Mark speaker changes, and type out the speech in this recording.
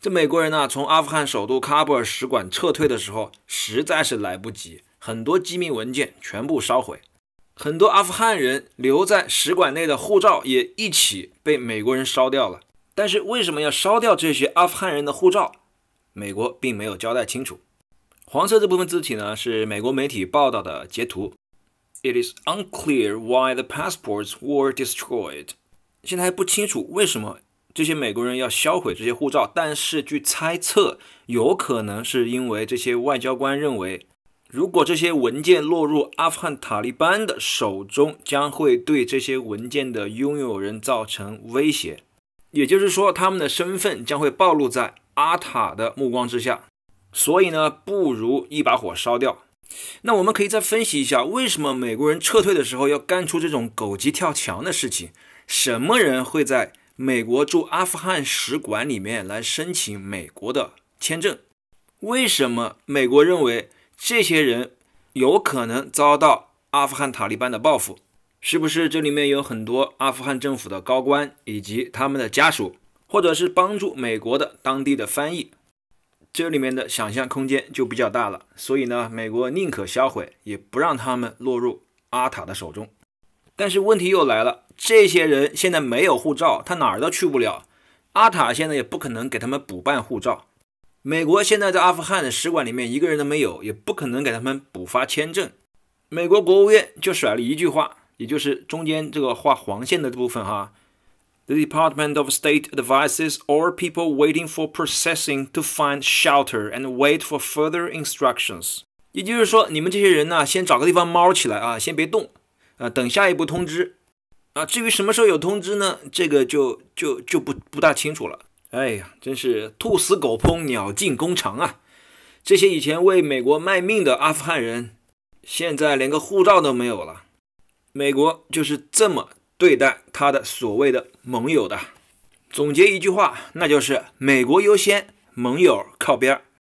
Speaker 1: 这美国人呢，从阿富汗首都喀布尔使馆撤退的时候，实在是来不及，很多机密文件全部烧毁，很多阿富汗人留在使馆内的护照也一起被美国人烧掉了。但是为什么要烧掉这些阿富汗人的护照，美国并没有交代清楚。黄色这部分字体呢，是美国媒体报道的截图。It is unclear why the passports were destroyed。现在还不清楚为什么。这些美国人要销毁这些护照，但是据猜测，有可能是因为这些外交官认为，如果这些文件落入阿富汗塔利班的手中，将会对这些文件的拥有人造成威胁，也就是说，他们的身份将会暴露在阿塔的目光之下。所以呢，不如一把火烧掉。那我们可以再分析一下，为什么美国人撤退的时候要干出这种狗急跳墙的事情？什么人会在？美国驻阿富汗使馆里面来申请美国的签证，为什么美国认为这些人有可能遭到阿富汗塔利班的报复？是不是这里面有很多阿富汗政府的高官以及他们的家属，或者是帮助美国的当地的翻译？这里面的想象空间就比较大了，所以呢，美国宁可销毁，也不让他们落入阿塔的手中。但是问题又来了，这些人现在没有护照，他哪儿都去不了。阿塔现在也不可能给他们补办护照。美国现在在阿富汗的使馆里面一个人都没有，也不可能给他们补发签证。美国国务院就甩了一句话，也就是中间这个画黄线的部分哈：The Department of State advises all people waiting for processing to find shelter and wait for further instructions。也就是说，你们这些人呢，先找个地方猫起来啊，先别动。啊，等下一步通知啊。至于什么时候有通知呢？这个就就就不不大清楚了。哎呀，真是兔死狗烹，鸟尽弓藏啊！这些以前为美国卖命的阿富汗人，现在连个护照都没有了。美国就是这么对待他的所谓的盟友的。总结一句话，那就是美国优先，盟友靠边儿。